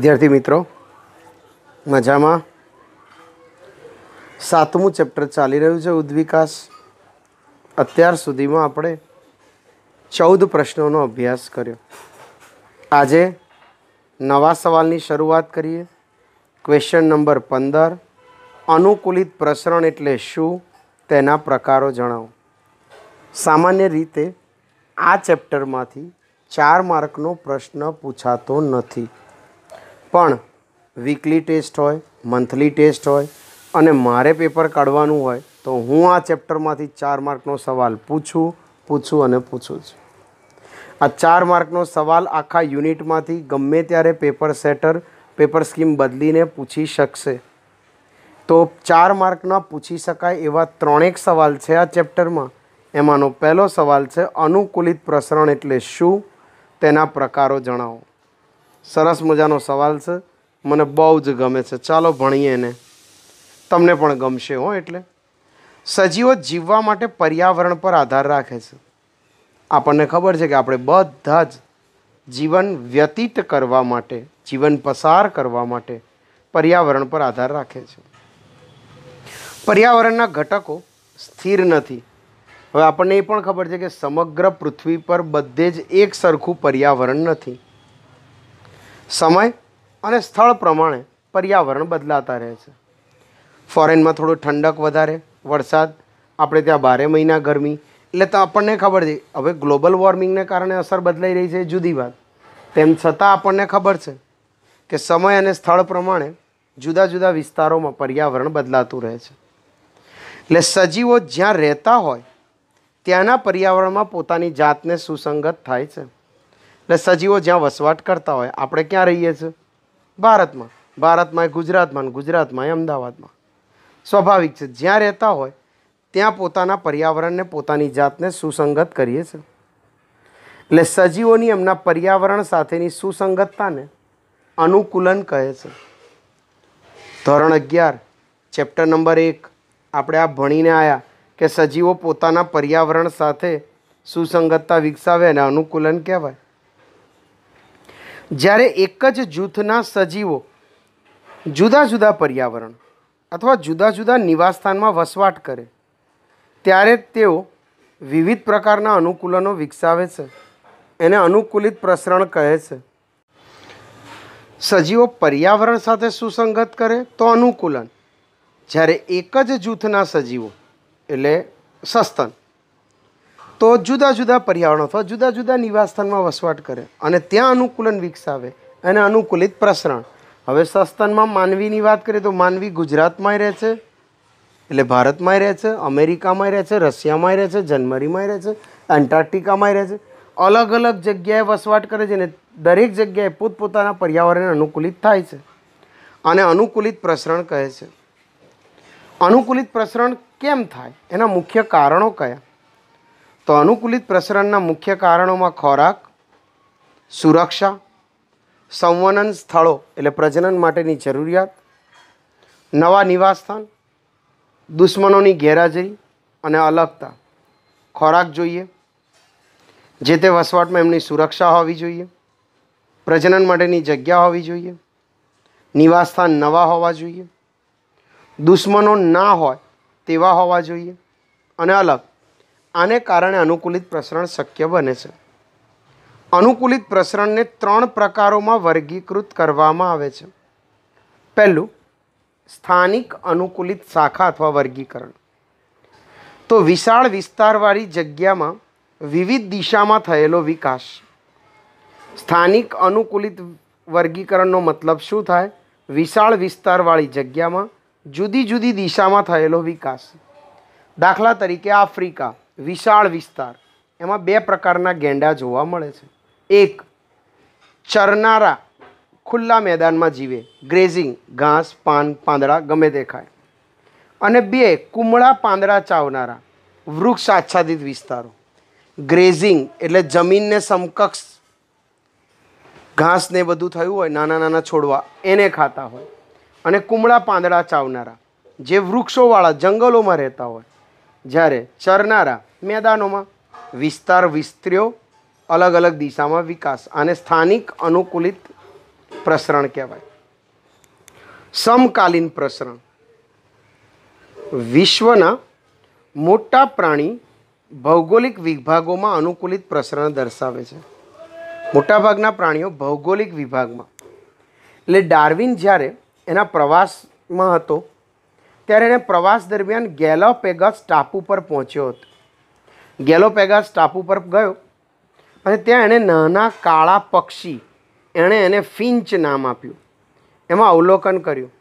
વિદ્યાર્થી મિત્રો મજામાં સાતમું ચેપ્ટર ચાલી રહ્યું છે ઉદ્વિકાસ અત્યાર સુધીમાં આપણે ચૌદ પ્રશ્નોનો અભ્યાસ કર્યો આજે નવા સવાલની શરૂઆત કરીએ ક્વેશ્ચન નંબર પંદર અનુકૂલિત પ્રસરણ એટલે શું તેના પ્રકારો જણાવો સામાન્ય રીતે આ ચેપ્ટરમાંથી ચાર માર્કનો પ્રશ્ન પૂછાતો નથી પણ વીકલી ટેસ્ટ હોય મંથલી ટેસ્ટ હોય અને મારે પેપર કાઢવાનું હોય તો હું આ ચેપ્ટરમાંથી ચાર માર્કનો સવાલ પૂછું પૂછું અને પૂછું છું આ ચાર માર્કનો સવાલ આખા યુનિટમાંથી ગમે ત્યારે પેપર સેટર પેપર સ્કીમ બદલીને પૂછી શકશે તો ચાર માર્કના પૂછી શકાય એવા ત્રણેક સવાલ છે આ ચેપ્ટરમાં એમાંનો પહેલો સવાલ છે અનુકૂલિત પ્રસરણ એટલે શું તેના પ્રકારો જણાવો સરસ મજાનો સવાલ છે મને બહુ જ ગમે છે ચાલો ભણીએ એને તમને પણ ગમશે હો એટલે સજીવો જીવવા માટે પર્યાવરણ પર આધાર રાખે છે આપણને ખબર છે કે આપણે બધા જ જીવન વ્યતીત કરવા માટે જીવન પસાર કરવા માટે પર્યાવરણ પર આધાર રાખે છે પર્યાવરણના ઘટકો સ્થિર નથી હવે આપણને એ પણ ખબર છે કે સમગ્ર પૃથ્વી પર બધે જ એક સરખું પર્યાવરણ નથી સમય અને સ્થળ પ્રમાણે પર્યાવરણ બદલાતા રહે છે ફોરેનમાં થોડું ઠંડક વધારે વરસાદ આપણે ત્યાં બારે મહિના ગરમી એટલે તો આપણને ખબર છે હવે ગ્લોબલ વોર્મિંગને કારણે અસર બદલાઈ રહી છે જુદી વાત તેમ છતાં આપણને ખબર છે કે સમય અને સ્થળ પ્રમાણે જુદા જુદા વિસ્તારોમાં પર્યાવરણ બદલાતું રહે છે એટલે સજીવો જ્યાં રહેતા હોય ત્યાંના પર્યાવરણમાં પોતાની જાતને સુસંગત થાય છે એટલે સજીવો જ્યાં વસવાટ કરતા હોય આપણે ક્યાં રહીએ છીએ ભારતમાં ભારતમાં ગુજરાતમાં ગુજરાતમાં અમદાવાદમાં સ્વાભાવિક છે જ્યાં રહેતા હોય ત્યાં પોતાના પર્યાવરણને પોતાની જાતને સુસંગત કરીએ છીએ એટલે સજીવોની એમના પર્યાવરણ સાથેની સુસંગતતાને અનુકૂલન કહે છે ધોરણ અગિયાર ચેપ્ટર નંબર એક આપણે આ ભણીને આવ્યા કે સજીવો પોતાના પર્યાવરણ સાથે સુસંગતતા વિકસાવે અને અનુકૂલન કહેવાય જ્યારે એક જ જૂથના સજીવો જુદા જુદા પર્યાવરણ અથવા જુદા જુદા નિવાસસ્થાનમાં વસવાટ કરે ત્યારે તેઓ વિવિધ પ્રકારના અનુકૂલનો વિકસાવે છે એને અનુકૂલિત પ્રસરણ કહે છે સજીવો પર્યાવરણ સાથે સુસંગત કરે તો અનુકૂલન જ્યારે એક જ જૂથના સજીવો એટલે સસ્તન તો જુદા જુદા પર્યાવરણ અથવા જુદા જુદા નિવાસસ્થાનમાં વસવાટ કરે અને ત્યાં અનુકૂલન વિકસાવે અને અનુકૂલિત પ્રસરણ હવે સસ્તનમાં માનવીની વાત કરીએ તો માનવી ગુજરાતમાંય રહે છે એટલે ભારતમાંય રહે છે અમેરિકામાંય રહે છે રશિયામાંય રહે છે જર્મનીમાંય રહે છે એન્ટાર્કટિકામાંય રહે છે અલગ અલગ જગ્યાએ વસવાટ કરે છે અને દરેક જગ્યાએ પોતપોતાના પર્યાવરણને અનુકૂલિત થાય છે અને અનુકૂલિત પ્રસરણ કહે છે અનુકૂલિત પ્રસરણ કેમ થાય એના મુખ્ય કારણો કયા તો અનુકૂલિત પ્રસરણના મુખ્ય કારણોમાં ખોરાક સુરક્ષા સંવનન સ્થળો એટલે પ્રજનન માટેની જરૂરિયાત નવા નિવાસસ્થાન દુશ્મનોની ગેરહાજરી અને અલગતા ખોરાક જોઈએ જે તે વસવાટમાં એમની સુરક્ષા હોવી જોઈએ પ્રજનન માટેની જગ્યા હોવી જોઈએ નિવાસસ્થાન નવા હોવા જોઈએ દુશ્મનો ના હોય તેવા હોવા જોઈએ અને અલગ આને કારણે અનુકૂલિત પ્રસરણ શક્ય બને છે અનુકૂલિત પ્રસરણને ત્રણ પ્રકારોમાં વર્ગીકૃત કરવામાં આવે છે પહેલું સ્થાનિક અનુકૂલિત શાખા અથવા વર્ગીકરણ તો વિશાળ વિસ્તારવાળી જગ્યામાં વિવિધ દિશામાં થયેલો વિકાસ સ્થાનિક અનુકૂલિત વર્ગીકરણનો મતલબ શું થાય વિશાળ વિસ્તારવાળી જગ્યામાં જુદી જુદી દિશામાં થયેલો વિકાસ દાખલા તરીકે આફ્રિકા વિશાળ વિસ્તાર એમાં બે પ્રકારના ગેંડા જોવા મળે છે એક ચરનારા ખુલ્લા મેદાનમાં જીવે ગ્રેઝિંગ ઘાસ પાન પાંદડા ગમે તે ખાય અને બે કુમળા પાંદડા ચાવનારા વૃક્ષ આચ્છાદિત વિસ્તારો ગ્રેઝિંગ એટલે જમીનને સમકક્ષ ઘાસ ને બધું થયું હોય નાના નાના છોડવા એને ખાતા હોય અને કુમળા પાંદડા ચાવનારા જે વૃક્ષોવાળા જંગલોમાં રહેતા હોય જ્યારે ચરનારા મેદાનોમાં વિસ્તાર વિસ્તર્યો અલગ અલગ દિશામાં વિકાસ આને સ્થાનિક અનુકૂલિત પ્રસરણ કહેવાય સમકાલીન પ્રસરણ વિશ્વના મોટા પ્રાણી ભૌગોલિક વિભાગોમાં અનુકૂલિત પ્રસરણ દર્શાવે છે મોટાભાગના પ્રાણીઓ ભૌગોલિક વિભાગમાં એટલે ડાર્વિન જ્યારે એના પ્રવાસમાં હતો ત્યારે એણે પ્રવાસ દરમિયાન ગેલોપેગસ ટાપુ પર પહોંચ્યો હતો ગેલોપેગાસ ટાપુ પર ગયો અને ત્યાં એણે નાના કાળા પક્ષી એણે એને ફિંચ નામ આપ્યું એમાં અવલોકન કર્યું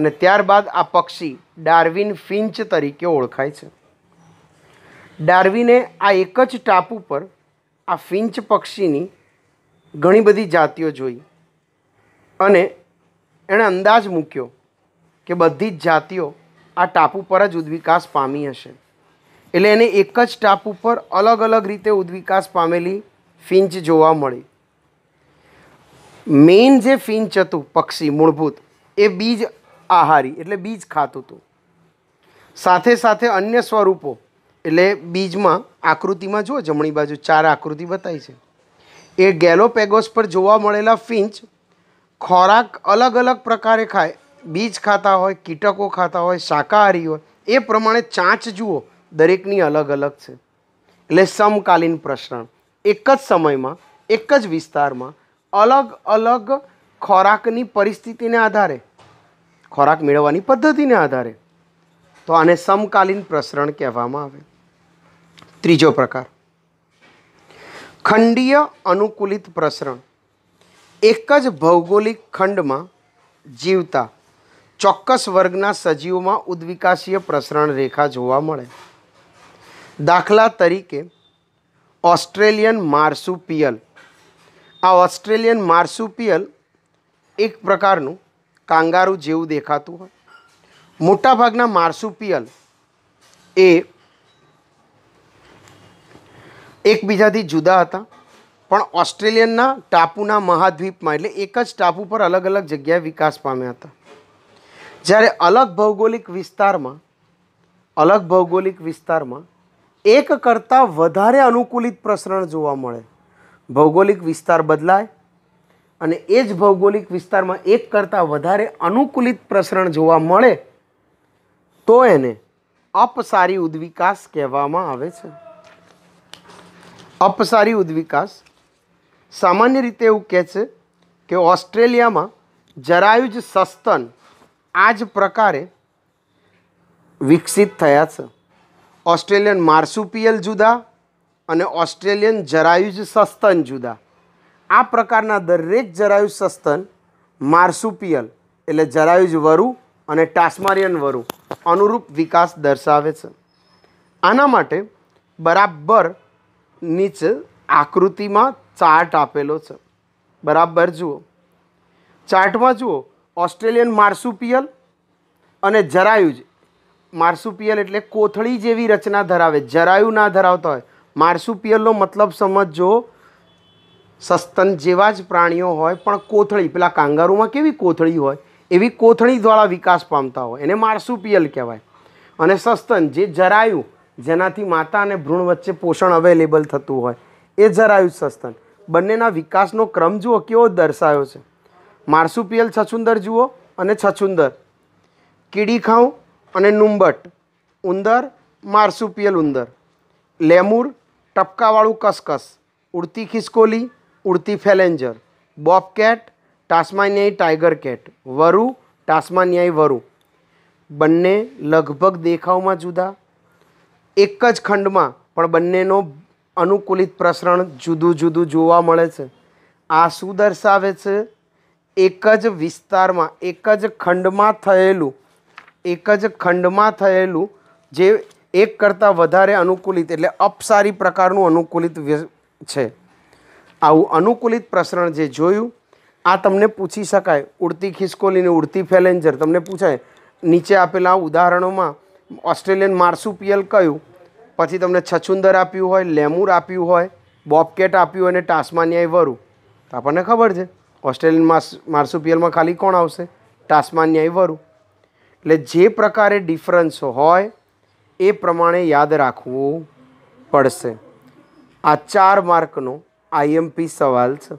અને ત્યારબાદ આ પક્ષી ડાર્વિન ફિંચ તરીકે ઓળખાય છે ડાર્વિને આ એક જ ટાપુ પર આ ફિંચ પક્ષીની ઘણી બધી જાતિઓ જોઈ અને એણે અંદાજ મૂક્યો કે બધી જ જાતિઓ આ ટાપુ પર જ ઉદ્વિકાસ પામી હશે એટલે એને એક જ ટાપ ઉપર અલગ અલગ રીતે ઉદ્વિકાસ પામેલી ફિંચ જોવા મળી મેઇન જે ફિંચ હતું પક્ષી મૂળભૂત એ બીજ આહારી એટલે બીજ ખાતું હતું સાથે સાથે અન્ય સ્વરૂપો એટલે બીજમાં આકૃતિમાં જુઓ જમણી બાજુ ચાર આકૃતિ બતાવી છે એ ગેલોપેગોસ પર જોવા મળેલા ફિંચ ખોરાક અલગ અલગ પ્રકારે ખાય બીજ ખાતા હોય કીટકો ખાતા હોય શાકાહારી હોય એ પ્રમાણે ચાંચ જુઓ દરેકની અલગ અલગ છે એટલે સમકાલીન પ્રસરણ એક જ સમયમાં એક જ વિસ્તારમાં અલગ અલગ ખોરાકની પરિસ્થિતિને આધારે ખોરાક મેળવવાની પદ્ધતિને આધારે તો આને સમકાલીન પ્રસરણ કહેવામાં આવે ત્રીજો પ્રકાર ખંડીય અનુકૂલિત પ્રસરણ એક જ ભૌગોલિક ખંડમાં જીવતા ચોક્કસ વર્ગના સજીવોમાં ઉદ્વિકાસીય પ્રસરણ રેખા જોવા મળે દાખલા તરીકે ઓસ્ટ્રેલિયન માર્સુપિયલ આ ઓસ્ટ્રેલિયન માર્સુપિયલ એક પ્રકારનું કાંગારું જેવું દેખાતું હોય મોટાભાગના માર્સુપિયલ એ એકબીજાથી જુદા હતા પણ ઓસ્ટ્રેલિયનના ટાપુના મહાદ્વીપમાં એટલે એક જ ટાપુ પર અલગ અલગ જગ્યાએ વિકાસ પામ્યા હતા જ્યારે અલગ ભૌગોલિક વિસ્તારમાં અલગ ભૌગોલિક વિસ્તારમાં એક કરતાં વધારે અનુકૂલિત પ્રસરણ જોવા મળે ભૌગોલિક વિસ્તાર બદલાય અને એ જ ભૌગોલિક વિસ્તારમાં એક કરતાં વધારે અનુકૂલિત પ્રસરણ જોવા મળે તો એને અપસારી ઉદ્વિકાસ કહેવામાં આવે છે અપસારી ઉદ્વિકાસ સામાન્ય રીતે એવું કહે છે કે ઓસ્ટ્રેલિયામાં જરાયું જ સસ્તન આ જ પ્રકારે વિકસિત થયા છે ઓસ્ટ્રેલિયન માર્સુપિયલ જુદા અને ઓસ્ટ્રેલિયન જરાયુજ સસ્તન જુદા આ પ્રકારના દરેક જરાયુજ સસ્તન માર્સુપિયલ એટલે જરાયુજ વરુ અને ટાસ્મારિયન વરુ અનુરૂપ વિકાસ દર્શાવે છે આના માટે બરાબર નીચે આકૃતિમાં ચાર્ટ આપેલો છે બરાબર જુઓ ચાર્ટમાં જુઓ ઓસ્ટ્રેલિયન માર્સુપિયલ અને જરાયુજ માર્સુપિયલ એટલે કોથળી જેવી રચના ધરાવે જરાયુ ના ધરાવતા હોય માર્સુપિયલનો મતલબ સમજો સસ્તન જેવા જ પ્રાણીઓ હોય પણ કોથળી પેલા કાંગારુમાં કેવી કોથળી હોય એવી કોથળી દ્વારા વિકાસ પામતા હોય એને માર્સુપિયલ કહેવાય અને સસ્તન જે જરાયુ જેનાથી માતા અને ભ્રૂણ વચ્ચે પોષણ અવેલેબલ થતું હોય એ જરાયુ સસ્તન બંનેના વિકાસનો ક્રમ જુઓ કેવો દર્શાયો છે માર્સુપિયલ છછુંદર જુઓ અને છછુંદર કીડી ખાઉં અને નુંબટ ઉંદર માર્સુપિયલ ઉંદર લેમુર ટપકાવાળું કસકસ ઉડતી ખિસકોલી ઉડતી ફેલેન્જર બોબકેટ ટાસ્માનિયાઈ ટાઈગર કેટ વરુ ટાસ્માનિયાઈ વરુ બંને લગભગ દેખાવમાં જુદા એક જ ખંડમાં પણ બંનેનો અનુકૂલિત પ્રસરણ જુદું જુદું જોવા મળે છે આ શું દર્શાવે છે એક જ વિસ્તારમાં એક જ ખંડમાં થયેલું એક જ ખંડમાં થયેલું જે એક કરતાં વધારે અનુકૂલિત એટલે અપસારી પ્રકારનું અનુકૂલિત છે આવું અનુકૂલિત પ્રસરણ જે જોયું આ તમને પૂછી શકાય ઉડતી ખિસકોલીને ઉડતી ફેલેન્જર તમને પૂછાય નીચે આપેલા ઉદાહરણોમાં ઓસ્ટ્રેલિયન માર્સુપિયલ કહ્યું પછી તમને છછુંદર આપ્યું હોય લેમુર આપ્યું હોય બોબકેટ આપ્યું હોય અને ટાસ્માનિયાએ વરુ આપણને ખબર છે ઓસ્ટ્રેલિયન માર્સ માર્સુપિયલમાં ખાલી કોણ આવશે ટાસ્માનિયાએ વરું એટલે જે પ્રકારે ડિફરન્સ હોય એ પ્રમાણે યાદ રાખવું પડશે આ ચાર માર્કનો આઈએમપી સવાલ છે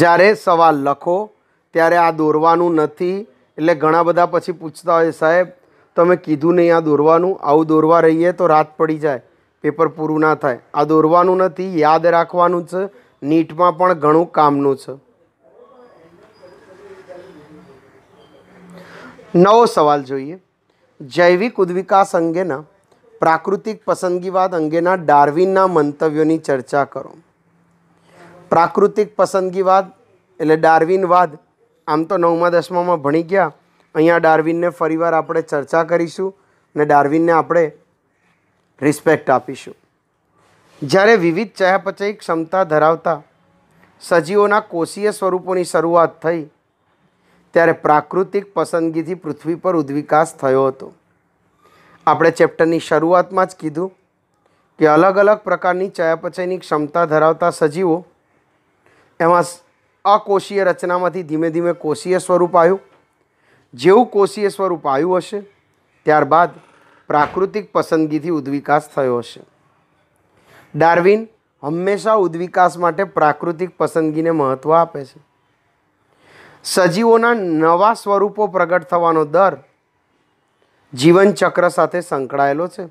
જ્યારે સવાલ લખો ત્યારે આ દોરવાનું નથી એટલે ઘણા બધા પછી પૂછતા હોય સાહેબ તમે કીધું નહીં આ દોરવાનું આવું દોરવા રહીએ તો રાત પડી જાય પેપર પૂરું ના થાય આ દોરવાનું નથી યાદ રાખવાનું છે નીટમાં પણ ઘણું કામનું છે નવો સવાલ જોઈએ જૈવિક ઉદ્વિકાસ અંગેના પ્રાકૃતિક પસંદગીવાદ અંગેના ડાર્વિનના મંતવ્યોની ચર્ચા કરો પ્રાકૃતિક પસંદગીવાદ એટલે ડાર્વિનવાદ આમ તો નવમા દસમામાં ભણી ગયા અહીંયા ડાર્વિનને ફરીવાર આપણે ચર્ચા કરીશું અને ડાર્વિનને આપણે રિસ્પેક્ટ આપીશું જ્યારે વિવિધ ચયાપચયિક ક્ષમતા ધરાવતા સજીવોના કોષીય સ્વરૂપોની શરૂઆત થઈ ત્યારે પ્રાકૃતિક પસંદગીથી પૃથ્વી પર ઉદ્વિકાસ થયો હતો આપણે ચેપ્ટરની શરૂઆતમાં જ કીધું કે અલગ અલગ પ્રકારની ચયાપચયની ક્ષમતા ધરાવતા સજીવો એમાં અકોષીય રચનામાંથી ધીમે ધીમે કોષીય સ્વરૂપ આવ્યું જેવું કોષીય સ્વરૂપ આવ્યું હશે ત્યારબાદ પ્રાકૃતિક પસંદગીથી ઉદ્વિકાસ થયો હશે ડાર્વિન હંમેશા ઉદ્વિકાસ માટે પ્રાકૃતિક પસંદગીને મહત્ત્વ આપે છે સજીવોના નવા સ્વરૂપો પ્રગટ થવાનો દર જીવનચક્ર સાથે સંકળાયેલો છે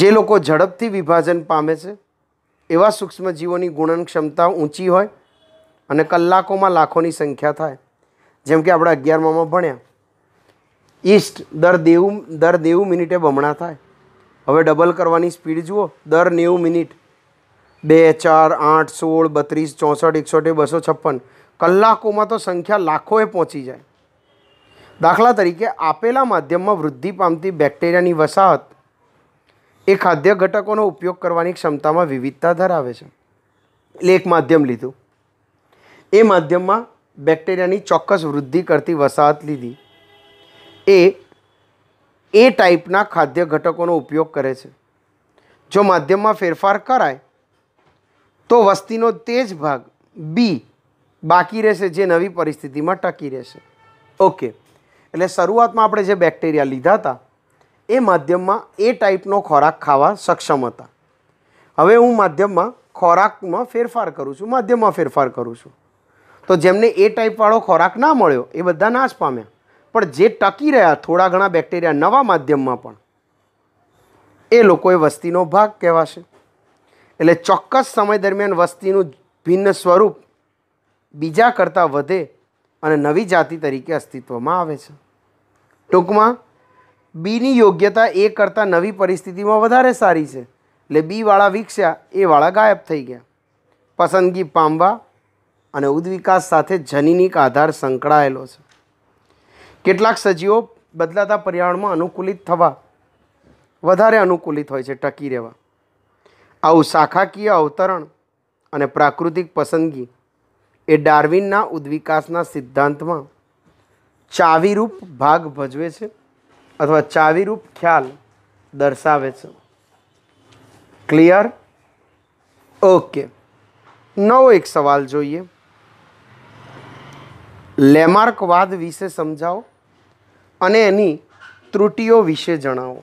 જે લોકો ઝડપથી વિભાજન પામે છે એવા સૂક્ષ્મ જીવોની ગુણન ક્ષમતા ઊંચી હોય અને કલાકોમાં લાખોની સંખ્યા થાય જેમ કે આપણે અગિયારમાં ભણ્યા ઈસ્ટ દર દેવું દર દેવું મિનિટે બમણા થાય હવે ડબલ કરવાની સ્પીડ જુઓ દર નેવું મિનિટ બે ચાર આઠ સોળ બત્રીસ ચોસઠ એકસઠ બસો છપ્પન કલાકોમાં તો સંખ્યા લાખોએ પહોંચી જાય દાખલા તરીકે આપેલા માધ્યમમાં વૃદ્ધિ પામતી બેક્ટેરિયાની વસાહત એ ખાદ્ય ઘટકોનો ઉપયોગ કરવાની ક્ષમતામાં વિવિધતા ધરાવે છે એટલે એક માધ્યમ લીધું એ માધ્યમમાં બેક્ટેરિયાની ચોક્કસ વૃદ્ધિ કરતી વસાહત લીધી એ એ ટાઈપના ખાદ્ય ઘટકોનો ઉપયોગ કરે છે જો માધ્યમમાં ફેરફાર કરાય તો વસ્તીનો તે જ ભાગ બી બાકી રહેશે જે નવી પરિસ્થિતિમાં ટકી રહેશે ઓકે એટલે શરૂઆતમાં આપણે જે બેક્ટેરિયા લીધા હતા એ માધ્યમમાં એ ટાઈપનો ખોરાક ખાવા સક્ષમ હતા હવે હું માધ્યમમાં ખોરાકમાં ફેરફાર કરું છું માધ્યમમાં ફેરફાર કરું છું તો જેમને એ ટાઈપવાળો ખોરાક ના મળ્યો એ બધા નાશ પામ્યા પણ જે ટકી રહ્યા થોડા ઘણા બેક્ટેરિયા નવા માધ્યમમાં પણ એ લોકોએ વસ્તીનો ભાગ કહેવાશે એટલે ચોક્કસ સમય દરમિયાન વસ્તીનું ભિન્ન સ્વરૂપ બીજા કરતાં વધે અને નવી જાતિ તરીકે અસ્તિત્વમાં આવે છે ટૂંકમાં બીની યોગ્યતા એ કરતાં નવી પરિસ્થિતિમાં વધારે સારી છે એટલે બીવાળા વિકસ્યા એ વાળા ગાયબ થઈ ગયા પસંદગી પામવા અને ઉદ્વિકાસ સાથે જનીનિક આધાર સંકળાયેલો છે કેટલાક સજીવો બદલાતા પર્યાવરણમાં અનુકૂલિત થવા વધારે અનુકૂલિત હોય છે ટકી રહેવા આવું શાખાકીય અવતરણ અને પ્રાકૃતિક પસંદગી એ ડાર્વિનના ઉદ્વિકાસના સિદ્ધાંતમાં ચાવીરૂપ ભાગ ભજવે છે અથવા ચાવીરૂપ ખ્યાલ દર્શાવે છે ક્લિયર ઓકે નવો એક સવાલ જોઈએ લેમાર્કવાદ વિશે સમજાવો અને એની ત્રુટિઓ વિશે જણાવો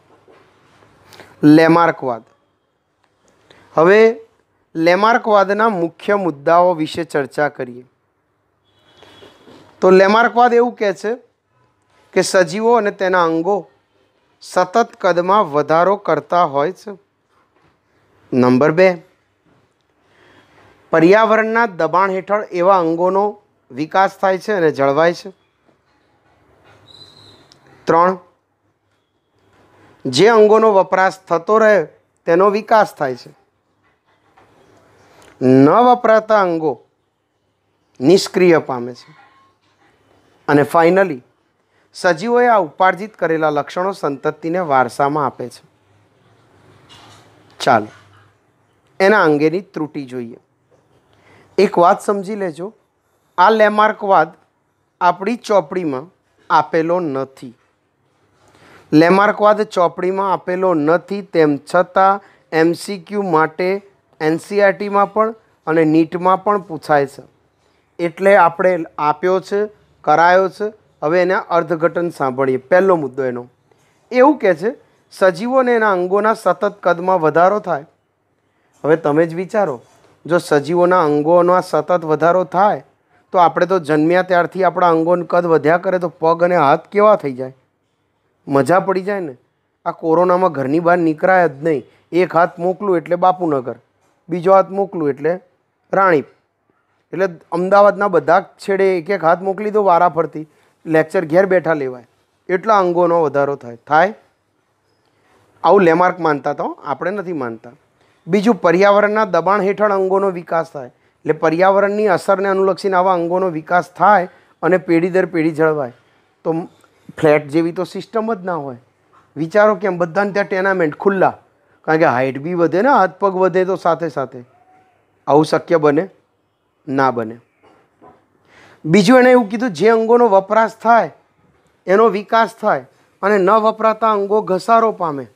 લેમાર્કવાદ હવે લેમાર્કવાદના મુખ્ય મુદ્દાઓ વિશે ચર્ચા કરીએ તો લેમાર્કવાદ એવું કહે છે કે સજીવો અને તેના અંગો સતત કદમાં વધારો કરતા હોય છે નંબર બે પર્યાવરણના દબાણ હેઠળ એવા અંગોનો વિકાસ થાય છે અને જળવાય છે ત્રણ જે અંગોનો વપરાશ થતો રહે તેનો વિકાસ થાય છે ન વપરાતા અંગો નિષ્ક્રિય પામે છે અને ફાઇનલી સજીવોએ આ ઉપાર્જિત કરેલા લક્ષણો સંતતિને વારસામાં આપે છે ચાલો એના અંગેની ત્રુટિ જોઈએ એક વાત સમજી લેજો આ લેમાર્કવાદ આપણી ચોપડીમાં આપેલો નથી લેમાર્કવાદ ચોપડીમાં આપેલો નથી તેમ છતાં એમસીક્યુ માટે એનસીઆરટીમાં પણ અને નીટમાં પણ પૂછાય છે એટલે આપણે આપ્યો છે કરાયો છે હવે એના અર્થઘટન સાંભળીએ પહેલો મુદ્દો એનો એવું કહે છે સજીવોને એના અંગોના સતત કદમાં વધારો થાય હવે તમે જ વિચારો જો સજીવોના અંગોના સતત વધારો થાય તો આપણે તો જન્મ્યા ત્યારથી આપણા અંગોનું કદ વધ્યા કરે તો પગ અને હાથ કેવા થઈ જાય મજા પડી જાય ને આ કોરોનામાં ઘરની બહાર નીકળાય જ નહીં એક હાથ મોકલું એટલે બાપુનગર બીજો હાથ મોકલું એટલે રાણીપ એટલે અમદાવાદના બધા છેડે એક એક હાથ મોકલી દો વારા ફરતી લેક્ચર ઘેર બેઠા લેવાય એટલા અંગોનો વધારો થાય થાય આવું લેમાર્ક માનતા તો આપણે નથી માનતા બીજું પર્યાવરણના દબાણ હેઠળ અંગોનો વિકાસ થાય એટલે પર્યાવરણની અસરને અનુલક્ષીને આવા અંગોનો વિકાસ થાય અને પેઢી દર પેઢી જળવાય તો ફ્લેટ જેવી તો સિસ્ટમ જ ના હોય વિચારો કેમ બધાને ત્યાં ટેનામેન્ટ ખુલ્લા કારણ કે હાઇટ બી વધે ને હાથ પગ વધે તો સાથે સાથે આવું શક્ય બને ના બને બીજું એણે એવું કીધું જે અંગોનો વપરાશ થાય એનો વિકાસ થાય અને ન વપરાતા અંગો ઘસારો પામે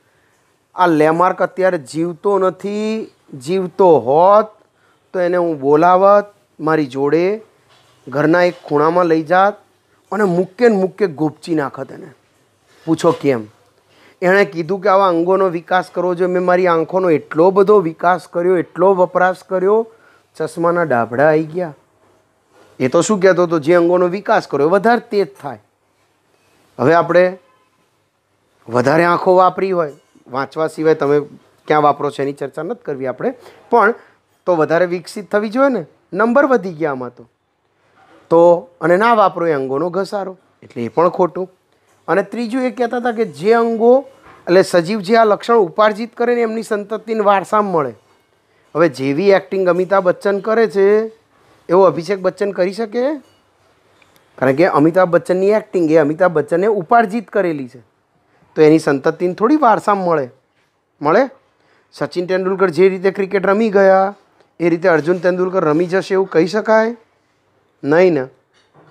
આ લેમાર્ક અત્યારે જીવતો નથી જીવતો હોત તો એને હું બોલાવત મારી જોડે ઘરના એક ખૂણામાં લઈ જાત અને મૂકે ને મૂકે ગોપચી નાખત એને પૂછો કેમ એણે કીધું કે આવા અંગોનો વિકાસ કરવો જોઈએ મેં મારી આંખોનો એટલો બધો વિકાસ કર્યો એટલો વપરાશ કર્યો ચશ્માના ડાભડા આવી ગયા એ તો શું કહેતો હતો જે અંગોનો વિકાસ કર્યો વધારે તેજ થાય હવે આપણે વધારે આંખો વાપરી હોય વાંચવા સિવાય તમે ક્યાં વાપરો છો એની ચર્ચા નથી કરવી આપણે પણ તો વધારે વિકસિત થવી જોઈએ ને નંબર વધી ગયા આમાં તો તો અને ના વાપરો એ અંગોનો ઘસારો એટલે એ પણ ખોટું અને ત્રીજું એ કહેતા હતા કે જે અંગો એટલે સજીવ જે આ લક્ષણ ઉપાર્જિત કરે ને એમની સંતતિને વારસામાં મળે હવે જેવી એક્ટિંગ અમિતાભ બચ્ચન કરે છે એવો અભિષેક બચ્ચન કરી શકે કારણ કે અમિતાભ બચ્ચનની એક્ટિંગ એ અમિતાભ બચ્ચને ઉપાર્જિત કરેલી છે તો એની સંતતિને થોડી વારસામ મળે મળે સચિન તેંડુલકર જે રીતે ક્રિકેટ રમી ગયા એ રીતે અર્જુન તેંડુલકર રમી જશે એવું કહી શકાય નહીં ને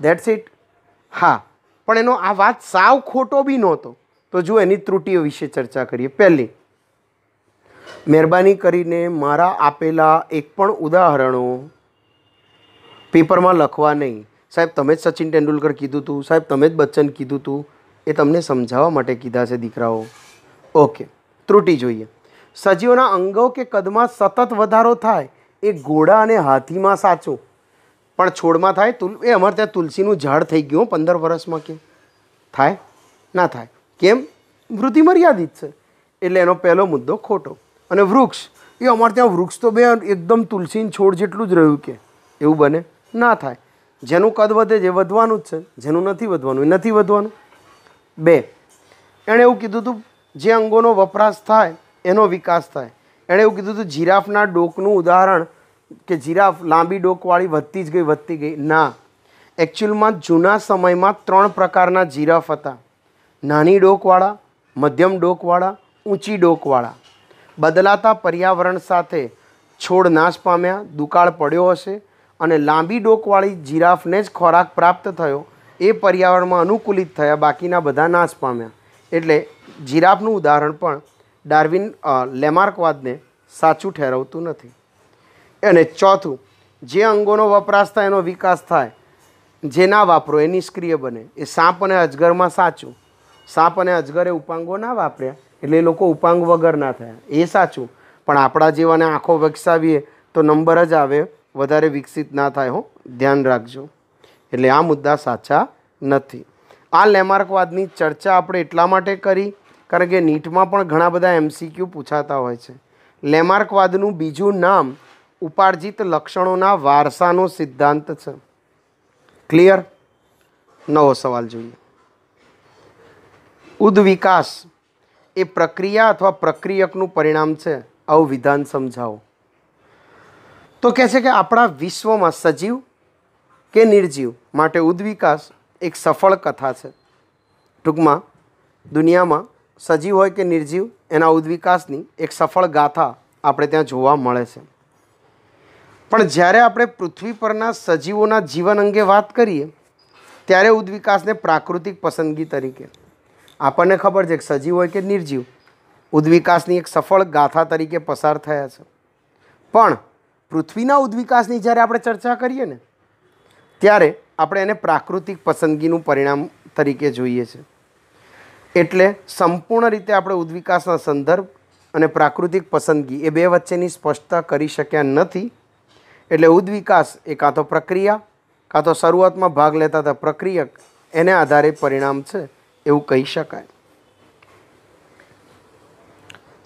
ધેટ્સ ઇટ હા પણ એનો આ વાત સાવ ખોટો બી નહોતો તો જો એની ત્રુટીઓ વિશે ચર્ચા કરીએ પહેલી મહેરબાની કરીને મારા આપેલા એક પણ ઉદાહરણો પેપરમાં લખવા નહીં સાહેબ તમે જ સચિન તેંડુલકર કીધું હતું સાહેબ તમે જ બચ્ચન કીધું હતું એ તમને સમજાવવા માટે કીધા છે દીકરાઓ ઓકે ત્રુટી જોઈએ સજીવોના અંગો કે કદમાં સતત વધારો થાય એ ઘોડા અને હાથીમાં સાચું પણ છોડમાં થાય તુલ એ અમારે ત્યાં તુલસીનું ઝાડ થઈ ગયું પંદર વર્ષમાં કે થાય ના થાય કેમ વૃદ્ધિ મર્યાદિત છે એટલે એનો પહેલો મુદ્દો ખોટો અને વૃક્ષ એ અમારે ત્યાં વૃક્ષ તો બે એકદમ તુલસીન છોડ જેટલું જ રહ્યું કે એવું બને ના થાય જેનું કદ વધે જે વધવાનું જ છે જેનું નથી વધવાનું એ નથી વધવાનું બે એણે એવું કીધું હતું જે અંગોનો વપરાશ થાય એનો વિકાસ થાય એણે એવું કીધું હતું જીરાફના ડોકનું ઉદાહરણ કે જીરાફ લાંબી ડોકવાળી વધતી જ ગઈ વધતી ગઈ ના એકચ્યુઅલમાં જૂના સમયમાં ત્રણ પ્રકારના જીરાફ હતા નાની ડોકવાળા મધ્યમ ડોકવાળા ઊંચી ડોકવાળા બદલાતા પર્યાવરણ સાથે છોડ નાશ પામ્યા દુકાળ પડ્યો હશે અને લાંબી ડોકવાળી જીરાફને જ ખોરાક પ્રાપ્ત થયો એ પર્યાવરણમાં અનુકૂલિત થયા બાકીના બધા નાશ પામ્યા એટલે જીરાફનું ઉદાહરણ પણ ડાર્વિન લેમાર્કવાદને સાચું ઠેરવતું નથી અને ચોથું જે અંગોનો વપરાશ થાય એનો વિકાસ થાય જે ના વાપરો એ નિષ્ક્રિય બને એ સાપ અને અજગરમાં સાચું સાપ અને અજગરે ઉપાંગો ના વાપર્યા એટલે એ લોકો ઉપાંગ વગર ના થયા એ સાચું પણ આપણા જેવાને આંખો વિકસાવીએ તો નંબર જ આવે વધારે વિકસિત ના થાય હો ધ્યાન રાખજો એટલે આ મુદ્દા સાચા નથી આ લેમાર્કવાદની ચર્ચા આપણે એટલા માટે કરી કારણ કે નીટમાં પણ ઘણા બધા એમસીક્યુ પૂછાતા હોય છે લેમાર્કવાદનું બીજું નામ ઉપાર્જિત લક્ષણોના વારસાનો સિદ્ધાંત છે ક્લિયર નવો સવાલ જોઈએ ઉદ્વિકાસ એ પ્રક્રિયા અથવા પ્રક્રિયકનું પરિણામ છે આવું વિધાન સમજાવો તો કહે છે કે આપણા વિશ્વમાં સજીવ કે નિર્જીવ માટે ઉદ્વિકાસ એક સફળ કથા છે ટૂંકમાં દુનિયામાં સજીવ હોય કે નિર્જીવ એના ઉદ્વિકાસની એક સફળ ગાથા આપણે ત્યાં જોવા મળે છે પણ જ્યારે આપણે પૃથ્વી પરના સજીવોના જીવન અંગે વાત કરીએ ત્યારે ઉદ્વિકાસને પ્રાકૃતિક પસંદગી તરીકે આપણને ખબર છે કે સજીવ હોય કે નિર્જીવ ઉદ્વિકાસની એક સફળ ગાથા તરીકે પસાર થયા છે પણ પૃથ્વીના ઉદ્વિકાસની જ્યારે આપણે ચર્ચા કરીએ ને ત્યારે આપણે એને પ્રાકૃતિક પસંદગીનું પરિણામ તરીકે જોઈએ છે એટલે સંપૂર્ણ રીતે આપણે ઉદ્વિકાસના સંદર્ભ અને પ્રાકૃતિક પસંદગી એ બે વચ્ચેની સ્પષ્ટતા કરી શક્યા નથી એટલે ઉદ્વિકાસ એ કાં તો પ્રક્રિયા કાં તો શરૂઆતમાં ભાગ લેતા હતા પ્રક્રિયક એને આધારે પરિણામ છે એવું કહી શકાય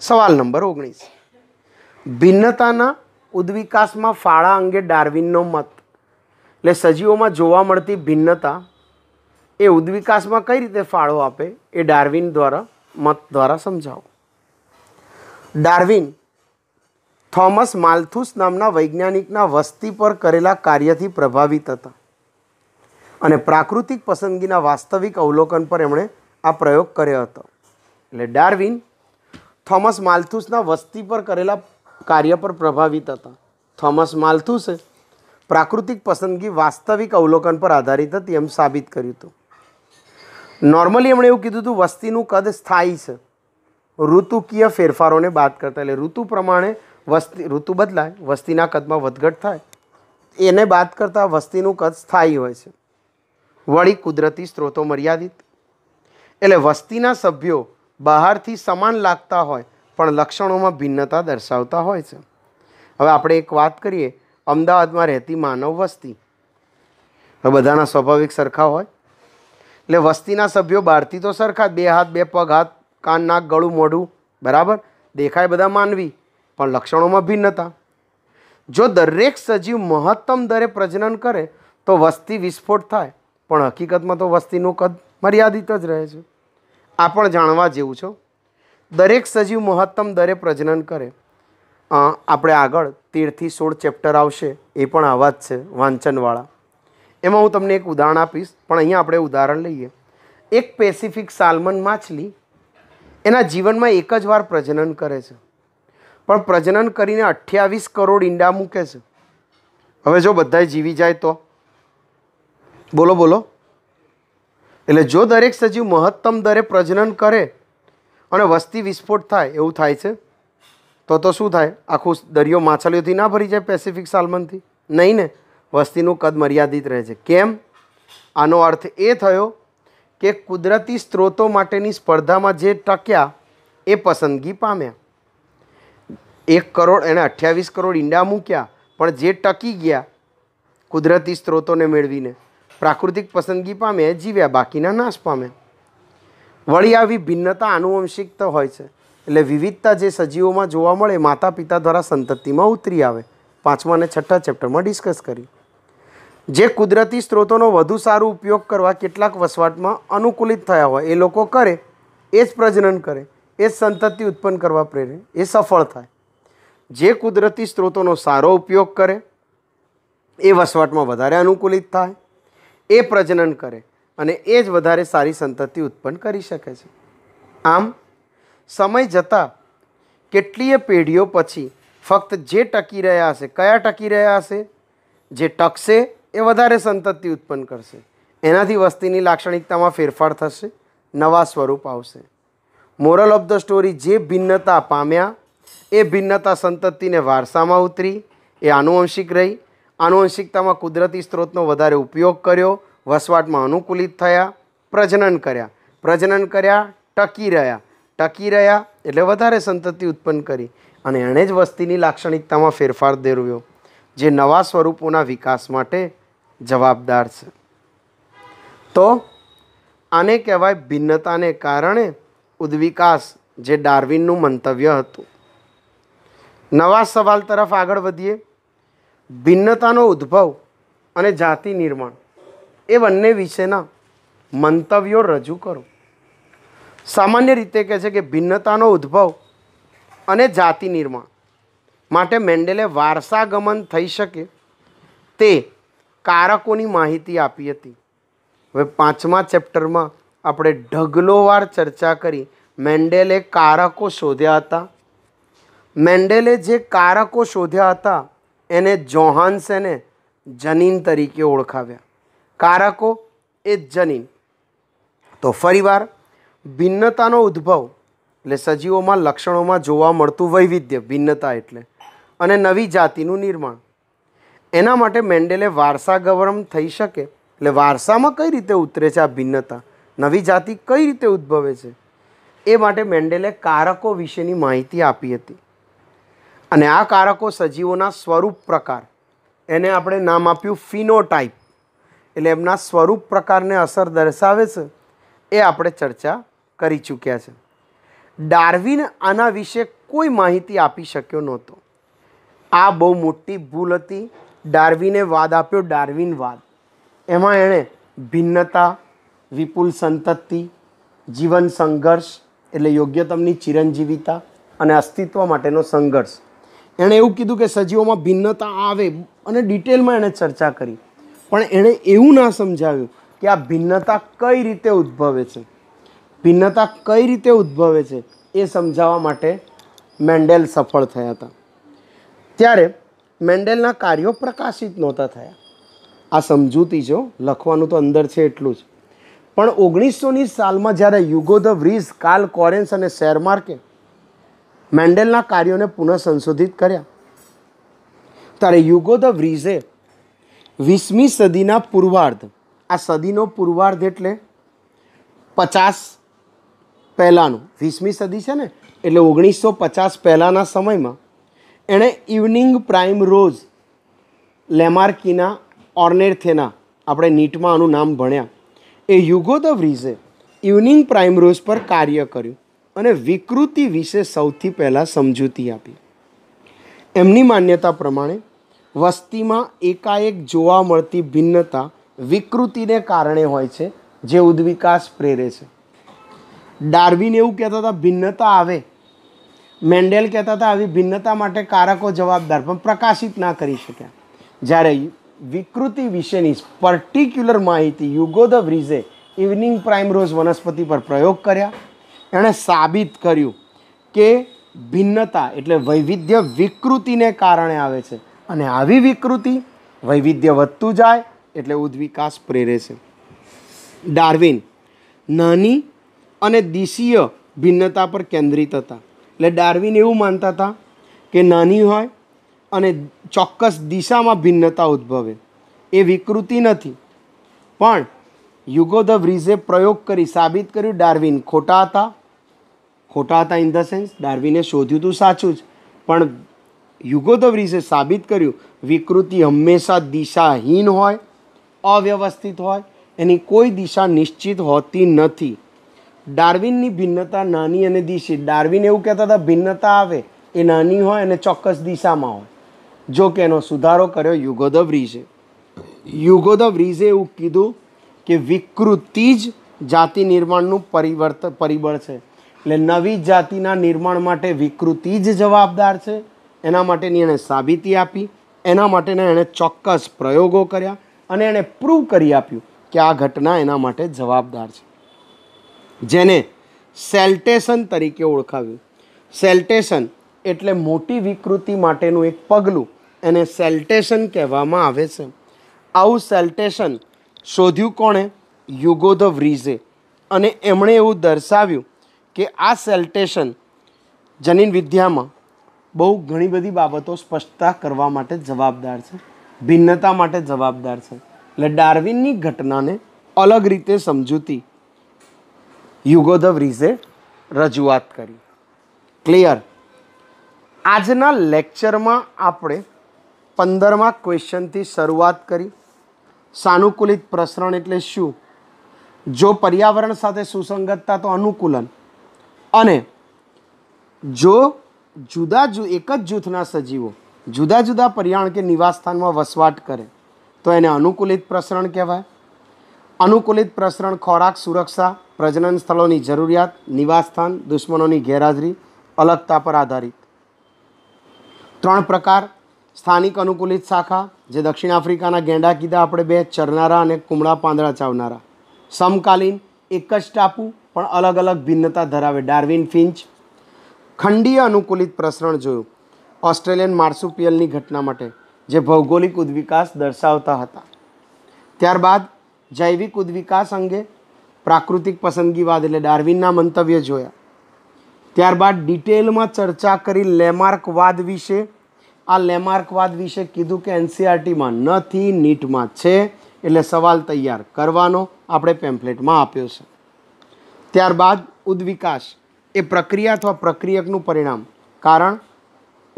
સવાલ નંબર ઓગણીસ ભિન્નતાના ઉદ્વિકાસમાં ફાળા અંગે ડાર્વિનનો મત એટલે સજીવોમાં જોવા મળતી ભિન્નતા એ ઉદ્વિકાસમાં કઈ રીતે ફાળો આપે એ ડાર્વિન દ્વારા મત દ્વારા સમજાવો ડાર્વિન થોમસ માલથુસ નામના વૈજ્ઞાનિકના વસ્તી પર કરેલા કાર્યથી પ્રભાવિત હતા અને પ્રાકૃતિક પસંદગીના વાસ્તવિક અવલોકન પર એમણે આ પ્રયોગ કર્યો હતો એટલે ડાર્વિન થોમસ માલથુસના વસ્તી પર કરેલા કાર્ય પર પ્રભાવિત હતા થોમસ માલથુસે પ્રાકૃતિક પસંદગી વાસ્તવિક અવલોકન પર આધારિત હતી એમ સાબિત કર્યું હતું નોર્મલી એમણે એવું કીધું હતું વસ્તીનું કદ સ્થાયી છે ઋતુકીય ફેરફારોને બાદ કરતા એટલે ઋતુ પ્રમાણે વસ્તી ઋતુ બદલાય વસ્તીના કદમાં વધઘટ થાય એને બાદ કરતાં વસ્તીનું કદ સ્થાયી હોય છે વળી કુદરતી સ્ત્રોતો મર્યાદિત એટલે વસ્તીના સભ્યો બહારથી સમાન લાગતા હોય પણ લક્ષણોમાં ભિન્નતા દર્શાવતા હોય છે હવે આપણે એક વાત કરીએ અમદાવાદમાં રહેતી માનવ વસ્તી હવે બધાના સ્વાભાવિક સરખા હોય એટલે વસ્તીના સભ્યો બહારથી તો સરખા બે હાથ બે પગ હાથ કાન નાક ગળું મોઢું બરાબર દેખાય બધા માનવી પણ લક્ષણોમાં ભિન્નતા જો દરેક સજીવ મહત્તમ દરે પ્રજનન કરે તો વસ્તી વિસ્ફોટ થાય પણ હકીકતમાં તો વસ્તીનું કદ મર્યાદિત જ રહે છે આ પણ જાણવા જેવું છો દરેક સજીવ મહત્તમ દરે પ્રજનન કરે આપણે આગળ તેરથી સોળ ચેપ્ટર આવશે એ પણ આવા જ છે વાંચનવાળા એમાં હું તમને એક ઉદાહરણ આપીશ પણ અહીંયા આપણે ઉદાહરણ લઈએ એક પેસિફિક સાલ્મન માછલી એના જીવનમાં એક જ વાર પ્રજનન કરે છે પણ પ્રજનન કરીને અઠ્યાવીસ કરોડ ઈંડા મૂકે છે હવે જો બધાએ જીવી જાય તો બોલો બોલો એટલે જો દરેક સજીવ મહત્તમ દરે પ્રજનન કરે અને વસ્તી વિસ્ફોટ થાય એવું થાય છે તો તો શું થાય આખું દરિયો માછલીઓથી ના ભરી જાય પેસિફિક સાલમનથી નહીં ને વસ્તીનું કદ મર્યાદિત રહે છે કેમ આનો અર્થ એ થયો કે કુદરતી સ્ત્રોતો માટેની સ્પર્ધામાં જે ટક્યા એ પસંદગી પામ્યા એક કરોડ એણે અઠ્યાવીસ કરોડ ઈંડા મૂક્યા પણ જે ટકી ગયા કુદરતી સ્ત્રોતોને મેળવીને પ્રાકૃતિક પસંદગી પામે જીવ્યા બાકીના નાશ પામે વળી આવી ભિન્નતા આનુવંશિકતા હોય છે એટલે વિવિધતા જે સજીવોમાં જોવા મળે માતા પિતા દ્વારા સંતતિમાં ઉતરી આવે પાંચમા અને છઠ્ઠા ચેપ્ટરમાં ડિસ્કસ કરી જે કુદરતી સ્ત્રોતોનો વધુ સારો ઉપયોગ કરવા કેટલાક વસવાટમાં અનુકૂલિત થયા હોય એ લોકો કરે એ જ પ્રજનન કરે એ જ સંતતિ ઉત્પન્ન કરવા પ્રેરે એ સફળ થાય જે કુદરતી સ્ત્રોતોનો સારો ઉપયોગ કરે એ વસવાટમાં વધારે અનુકૂલિત થાય એ પ્રજનન કરે અને એ જ વધારે સારી સંતતિ ઉત્પન્ન કરી શકે છે આમ સમય જતાં કેટલીય પેઢીઓ પછી ફક્ત જે ટકી રહ્યા હશે કયા ટકી રહ્યા હશે જે ટકશે એ વધારે સંતતિ ઉત્પન્ન કરશે એનાથી વસ્તીની લાક્ષણિકતામાં ફેરફાર થશે નવા સ્વરૂપ આવશે મોરલ ઓફ ધ સ્ટોરી જે ભિન્નતા પામ્યા એ ભિન્નતા સંતતિને વારસામાં ઉતરી એ આનુવંશિક રહી આનુવંશિકતામાં કુદરતી સ્ત્રોતનો વધારે ઉપયોગ કર્યો વસવાટમાં અનુકૂલિત થયા પ્રજનન કર્યા પ્રજનન કર્યા ટકી રહ્યા ટકી રહ્યા એટલે વધારે સંતતિ ઉત્પન્ન કરી અને એણે જ વસ્તીની લાક્ષણિકતામાં ફેરફાર દેરવ્યો જે નવા સ્વરૂપોના વિકાસ માટે જવાબદાર છે તો આને કહેવાય ભિન્નતાને કારણે ઉદ્વિકાસ જે ડાર્વિનનું મંતવ્ય હતું નવા સવાલ તરફ આગળ વધીએ ભિન્નતાનો ઉદ્ભવ અને જાતિ નિર્માણ એ બંને વિશેના મંતવ્યો રજૂ કરો સામાન્ય રીતે કહે છે કે ભિન્નતાનો ઉદ્ભવ અને જાતિ નિર્માણ માટે મેન્ડેલે વારસાગમન થઈ શકે તે કારકોની માહિતી આપી હતી હવે પાંચમા ચેપ્ટરમાં આપણે ઢગલોવાર ચર્ચા કરી મેન્ડેલે કારકો શોધ્યા હતા મેન્ડેલે જે કારકો શોધ્યા હતા એને જોહાન્સેને જનીન તરીકે ઓળખાવ્યા કારકો એ જનીન તો ફરીવાર ભિન્નતાનો ઉદ્ભવ એટલે સજીવોમાં લક્ષણોમાં જોવા મળતું વૈવિધ્ય ભિન્નતા એટલે અને નવી જાતિનું નિર્માણ એના માટે મેન્ડેલે વારસા ગવર્મ થઈ શકે એટલે વારસામાં કઈ રીતે ઉતરે છે આ ભિન્નતા નવી જાતિ કઈ રીતે ઉદ્ભવે છે એ માટે મેન્ડેલે કારકો વિશેની માહિતી આપી હતી અને આ કારકો સજીવોના સ્વરૂપ પ્રકાર એને આપણે નામ આપ્યું ફિનોટાઈપ એટલે એમના સ્વરૂપ પ્રકારને અસર દર્શાવે છે એ આપણે ચર્ચા કરી ચૂક્યા છે ડાર્વિન આના વિશે કોઈ માહિતી આપી શક્યો નહોતો આ બહુ મોટી ભૂલ હતી ડાર્વિને વાદ આપ્યો ડાર્વિન વાદ એમાં એણે ભિન્નતા વિપુલ સંતતિ જીવન સંઘર્ષ એટલે યોગ્યતમની ચિરંજીવિતા અને અસ્તિત્વ માટેનો સંઘર્ષ એણે એવું કીધું કે સજીવોમાં ભિન્નતા આવે અને ડિટેલમાં એણે ચર્ચા કરી પણ એણે એવું ના સમજાવ્યું કે આ ભિન્નતા કઈ રીતે ઉદ્ભવે છે ભિન્નતા કઈ રીતે ઉદ્ભવે છે એ સમજાવવા માટે મેન્ડેલ સફળ થયા હતા ત્યારે મેન્ડેલના કાર્યો પ્રકાશિત નહોતા થયા આ સમજૂતી જો લખવાનું તો અંદર છે એટલું જ પણ ઓગણીસોની સાલમાં જ્યારે યુગો ધ વ્રીઝ કાલ કોરેન્સ અને શેર માર્કેટ મેન્ડેલના કાર્યોને પુનઃ સંશોધિત કર્યા ત્યારે યુગો ધ વ્રીઝે વીસમી સદીના પૂર્વાર્ધ આ સદીનો પૂર્વાર્ધ એટલે પચાસ પહેલાંનું વીસમી સદી છે ને એટલે ઓગણીસો પચાસ પહેલાંના સમયમાં એણે ઇવનિંગ પ્રાઇમ રોઝ લેમાર્કીના ઓર્નેરથેના આપણે નીટમાં આનું નામ ભણ્યા એ Hugo de Vries evening primrose પર કાર્ય કર્યું અને વિકૃતિ વિશે સૌથી પહેલાં સમજૂતી આપી એમની માન્યતા પ્રમાણે વસ્તીમાં એકાએક જોવા મળતી ભિન્નતા વિકૃતિને કારણે હોય છે જે ઉદ્વિકાસ પ્રેરે છે ડાર્વિન એવું કહેતા હતા ભિન્નતા આવે મેન્ડેલ કહેતા હતા આવી ભિન્નતા માટે કારકો જવાબદાર પણ પ્રકાશિત ના કરી શક્યા જ્યારે વિકૃતિ વિશેની પર્ટિક્યુલર માહિતી યુગોધ વ્રીઝે ઇવનિંગ પ્રાઇમરોઝ વનસ્પતિ પર પ્રયોગ કર્યા એણે સાબિત કર્યું કે ભિન્નતા એટલે વૈવિધ્ય વિકૃતિને કારણે આવે છે અને આવી વિકૃતિ વૈવિધ્ય વધતું જાય એટલે ઉદ્વિકાસ પ્રેરે છે ડાર્વિન નાની અને દિશીય ભિન્નતા પર કેન્દ્રિત હતા એટલે ડાર્વિન એવું માનતા હતા કે નાની હોય અને ચોક્કસ દિશામાં ભિન્નતા ઉદ્ભવે એ વિકૃતિ નથી પણ યુગો ધ પ્રયોગ કરી સાબિત કર્યું ડાર્વિન ખોટા હતા ખોટા હતા ઇન ધ સેન્સ ડાર્વિને શોધ્યું હતું સાચું જ પણ યુગોધવ રીસે સાબિત કર્યું વિકૃતિ હંમેશા દિશાહીન હોય અવ્યવસ્થિત હોય એની કોઈ દિશા નિશ્ચિત હોતી નથી ડાર્વિનની ભિન્નતા નાની અને દિશી ડાર્વિન એવું કહેતા હતા ભિન્નતા આવે એ નાની હોય અને ચોક્કસ દિશામાં હોય જો કે એનો સુધારો કર્યો યુગોધવ રીઝે યુગોધવ રીઝે એવું કીધું કે વિકૃતિ જ જાતિ નિર્માણનું પરિવર્ત પરિબળ છે એટલે નવી જાતિના નિર્માણ માટે વિકૃતિ જ જવાબદાર છે એના માટેની એણે સાબિતી આપી એના માટેના એણે ચોક્કસ પ્રયોગો કર્યા અને એણે પ્રૂવ કરી આપ્યું કે આ ઘટના એના માટે જવાબદાર છે જેને સેલ્ટેશન તરીકે ઓળખાવ્યું સેલ્ટેશન એટલે મોટી વિકૃતિ માટેનું એક પગલું એને સેલ્ટેશન કહેવામાં આવે છે આવું સેલ્ટેશન શોધ્યું કોણે યુગો ધ વ્રીઝે અને એમણે એવું દર્શાવ્યું કે આ સેલ્ટેશન જનીન વિદ્યામાં બહુ ઘણી બધી બાબતો સ્પષ્ટતા કરવા માટે જવાબદાર છે ભિન્નતા માટે જવાબદાર છે એટલે ડાર્વિનની ઘટનાને અલગ રીતે સમજૂતી યુગોધવ રીઝે રજૂઆત કરી ક્લિયર આજના લેક્ચરમાં આપણે પંદરમા ક્વેશ્ચનથી શરૂઆત કરી સાનુકૂલિત પ્રસરણ એટલે શું જો પર્યાવરણ સાથે સુસંગતતા તો અનુકૂલન અને જો જુદા જુ એક જ જૂથના સજીવો જુદા જુદા પર્યાણ કે નિવાસસ્થાનમાં વસવાટ કરે તો એને અનુકૂલિત પ્રસરણ કહેવાય અનુકૂલિત પ્રસરણ ખોરાક સુરક્ષા પ્રજનન સ્થળોની જરૂરિયાત નિવાસસ્થાન દુશ્મનોની ગેરહાજરી અલગતા પર આધારિત ત્રણ પ્રકાર સ્થાનિક અનુકૂલિત શાખા જે દક્ષિણ આફ્રિકાના ગેંડા કીધા આપણે બે ચરનારા અને કુમળા પાંદડા ચાવનારા સમકાલીન એક જ ટાપુ પણ અલગ અલગ ભિન્નતા ધરાવે ડાર્વિન ફિન્ચ ખંડીય અનુકૂલિત પ્રસરણ જોયું ઓસ્ટ્રેલિયન માર્સુપિયલની ઘટના માટે જે ભૌગોલિક ઉદ્વિકાસ દર્શાવતા હતા ત્યારબાદ જૈવિક ઉદ્વિકાસ અંગે પ્રાકૃતિક પસંદગીવાદ એટલે ડાર્વિનના મંતવ્ય જોયા ત્યારબાદ ડિટેલમાં ચર્ચા કરી લેમાર્કવાદ વિશે આ લેમાર્કવાદ વિશે કીધું કે એનસીઆરટીમાં નથી નીટમાં છે એટલે સવાલ તૈયાર કરવાનો આપણે પેમ્પલેટમાં આપ્યો છે ત્યારબાદ ઉદ્વિકાસ એ પ્રક્રિયા અથવા પ્રક્રિયકનું પરિણામ કારણ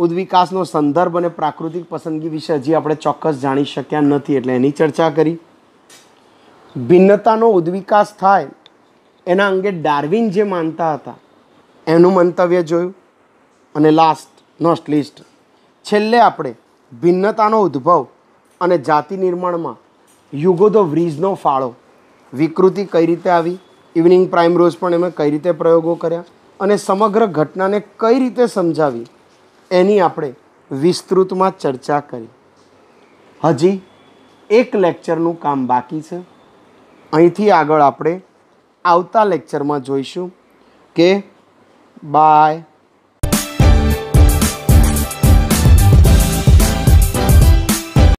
ઉદ્વિકાસનો સંદર્ભ અને પ્રાકૃતિક પસંદગી વિશે હજી આપણે ચોક્કસ જાણી શક્યા નથી એટલે એની ચર્ચા કરી ભિન્નતાનો ઉદ્વિકાસ થાય એના અંગે ડાર્વિન જે માનતા હતા એનું મંતવ્ય જોયું અને લાસ્ટ નોટ લિસ્ટ છેલ્લે આપણે ભિન્નતાનો ઉદ્ભવ અને જાતિ નિર્માણમાં યુગોધો વ્રીઝનો ફાળો વિકૃતિ કઈ રીતે આવી ઇવનિંગ પ્રાઇમ રોઝ પણ એમણે કઈ રીતે પ્રયોગો કર્યા અને સમગ્ર ઘટનાને કઈ રીતે સમજાવી એની આપણે વિસ્તૃતમાં ચર્ચા કરી હજી એક લેક્ચરનું કામ બાકી છે અહીંથી આગળ આપણે આવતા લેક્ચરમાં જોઈશું કે બાય